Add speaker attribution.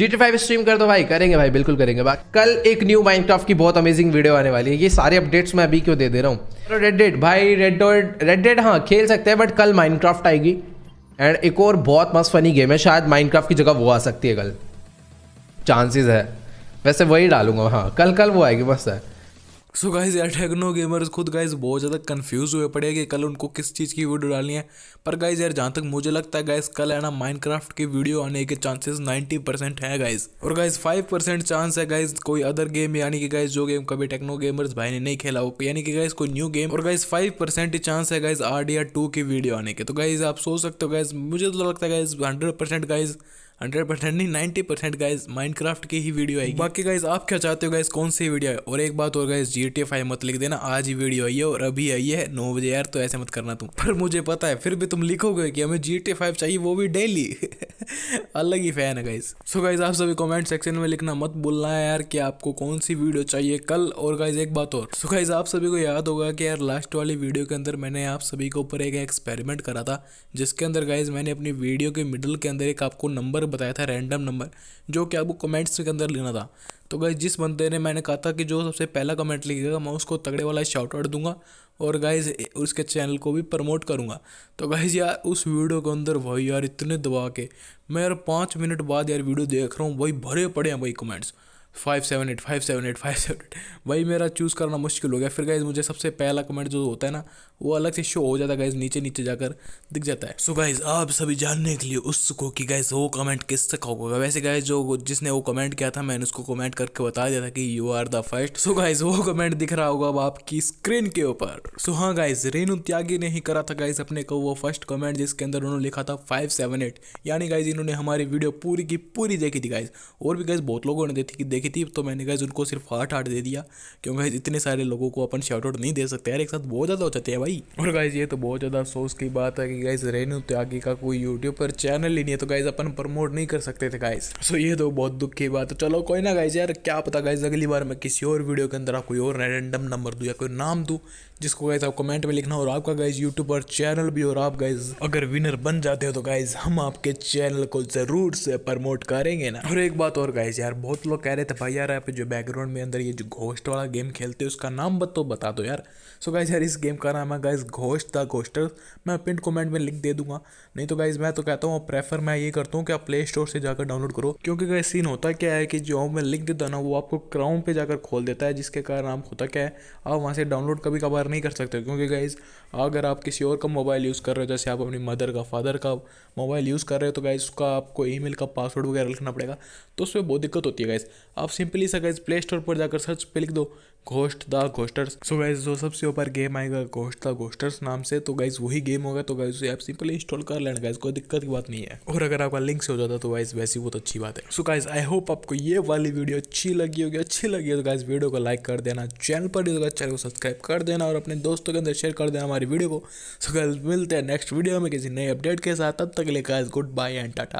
Speaker 1: G T five stream कर दो भाई करेंगे भाई बिल्कुल करेंगे कल एक न्यू माइनक्राफ्ट की बहुत अमेजिंग वीडियो आने वाली है ये सारे अपडेट्स मैं अभी क्यों दे दे रहा हूँ रेड डेड भाई रेड डॉट रेड डेड हाँ खेल सकते हैं बट कल माइनक्राफ्ट आएगी एंड एक और बहुत मस्त फनी गेम है शायद माइनक्राफ्ट की जगह वो आ सकती है कल चांसेस है वैसे वही डालूंगा हाँ कल कल वो आएगी मस्त है
Speaker 2: सो गाइज यार टेक्नो गेमर्स खुद गाइज बहुत ज़्यादा कंफ्यूज हुए पड़े कि कल उनको किस चीज़ की वीडियो डालनी है पर गाइज यार जहाँ तक मुझे लगता है गाइज कल है ना माइनक्राफ्ट की वीडियो आने के चांसेस 90 परसेंट है गाइज और गाइज 5 परसेंट चांस है गाइज कोई अदर गेम यानी कि गाइज जो गेम कभी टेक्नो गेमर्स भाई ने नहीं खेला हो यानी कि गाइज कोई न्यू गेम और गाइज फाइव परसेंट चांस है गाइज आर डी की वीडियो आने के तो गाइज आप सोच सकते हो गाइज मुझे तो लगता है guys hundred percent guys hundred percent नहीं नाइन्टी परसेंट गाइज क्राफ्ट की ही वीडियो आएगी बाकी गाइज आप क्या चाहते हो गाइज कौन सी वीडियो है और एक बात और गाइज जी टी फाइव मत लिख देना आज ही वीडियो आई है और अभी आई है नौ बजे यार तो ऐसे मत करना तुम पर मुझे पता है फिर भी तुम लिखोगे कि हमें जी टी फाइव चाहिए वो भी डेली अलग ही फ़ैन है गाइज सो गाइज आप सभी कमेंट सेक्शन में लिखना मत बोलना है यार कि आपको कौन सी वीडियो चाहिए कल और गाइज एक बात और सो so गाइज आप सभी को याद होगा कि यार लास्ट वाली वीडियो के अंदर मैंने आप सभी के ऊपर एक एक्सपेरिमेंट करा था जिसके अंदर गाइज मैंने अपनी वीडियो के मिडल के अंदर एक आपको नंबर बताया था रैंडम नंबर जो कि आपको कमेंट्स के अंदर लेना था तो गाइज जिस बंदे ने मैंने कहा था कि जो सबसे पहला कमेंट लिखेगा मैं उसको तगड़े वाला शाउट आउट दूंगा और गाइज उसके चैनल को भी प्रमोट करूंगा तो गाइज यार उस वीडियो के अंदर भाई यार इतने दबा के मैं यार पाँच मिनट बाद यार वीडियो देख रहा हूँ वही भरे पड़े हैं भाई comments five seven eight five seven eight five seven eight वही मेरा चूज़ करना मुश्किल हो गया फिर गाइज मुझे सबसे पहला कमेंट जो होता है ना वो अलग से शो हो जाता है गाइज नीचे नीचे जाकर दिख जाता है सो so गाइज आप सभी जानने के लिए उसको कि गाइज वो कमेंट किस तक होगा वैसे गाइज जो जिसने वो कमेंट किया था मैंने उसको कमेंट करके बता दिया था कि you are the first so guys वो कमेंट दिख रहा होगा अब आपकी स्क्रीन के ऊपर सो so, हाँ गाइज रेनू त्यागी ने ही करा था गाइज अपने को वो फर्स्ट कमेंट जिसके अंदर उन्होंने लिखा था फाइव सेवन एट यानी गाइज इन्होंने हमारी वीडियो पूरी की पूरी देखी थी गाइज और भी गाइज बहुत लोगों ने देखी कि देखी थी तो मैंने गाइज उनको सिर्फ आठ आठ दे दिया क्यों क्योंकि इतने सारे लोगों को अपन शाउट आउट नहीं दे सकते यार एक साथ बहुत ज़्यादा हो जाते हैं भाई और गाइज ये तो बहुत ज़्यादा अफसोस की बात है कि गाइज रेनू त्यागी का कोई यूट्यूब पर चैनल ही नहीं है तो गाइज अपन प्रमोट नहीं कर सकते थे गाइज सो ये तो बहुत दुख की बात है चलो कोई ना गाइज यार क्या पता गाइज अगली बार मैं किसी और वीडियो के अंदर कोई और रैंडम नंबर दूँ या कोई नाम दूँ जिसको गाइज आप कमेंट में लिखना और आपका गाइज यूट्यूब पर चैनल भी और आप गाइज अगर विनर बन जाते हो तो गाइज हम आपके चैनल को जरूर से प्रमोट करेंगे ना और एक बात और गाइज यार बहुत लोग कह रहे थे तो भाई यार आप जो बैकग्राउंड में अंदर ये जो घोष्ट वाला गेम खेलते हो उसका नाम बत तो बता दो यार सो गाइज यार इस गेम का नाम है गाइज घोष्ट द घोस्टर मैं पिंट कमेंट में लिंक दे दूंगा नहीं तो गाइज मैं तो कहता हूँ प्रेफर मैं ये करता हूँ कि आप प्ले स्टोर से जाकर डाउनलोड करो क्योंकि गाइज सीन होता क्या है कि जो मैं लिंक देता ना वो आपको क्राउन पर जाकर खोल देता है जिसके कारण आप होता क्या है आप वहाँ से डाउनलोड कभी कभार नहीं कर सकते क्योंकि गाइज अगर आप किसी और का मोबाइल यूज़ कर रहे हो जैसे आप अपनी मदर का फादर का मोबाइल यूज़ कर रहे हो तो गाइज उसका आपको ई का पासवर्ड वगैरह लिखना पड़ेगा तो उसमें बहुत दिक्कत होती है गाइज आप सिंपली सा गाइज प्ले स्टोर पर जाकर सर्च पे लिख दो ghost the ghosters so guys जो सबसे ऊपर गेम आएगा घोस्ट द घोस्टर्स नाम से तो गाइज वही गेम होगा तो गाइज उसे आप सिंपली इंस्टॉल कर लेना गाइज कोई दिक्कत की बात नहीं है और अगर आपका लिंक से हो जाता तो गाइज वैसी बहुत अच्छी बात है सो गाइज आई होप आपको ये वाली वीडियो अच्छी लगी होगी अच्छी लगी हो तो गाइज वीडियो को लाइक कर देना चैनल पर होगा चैनल को सब्सक्राइब कर देना और अपने दोस्तों के अंदर शेयर कर देना हमारी वीडियो को सो गाइज मिलते हैं नेक्स्ट वीडियो में किसी नए अपडेट के साथ तब तक ले guys goodbye and Tata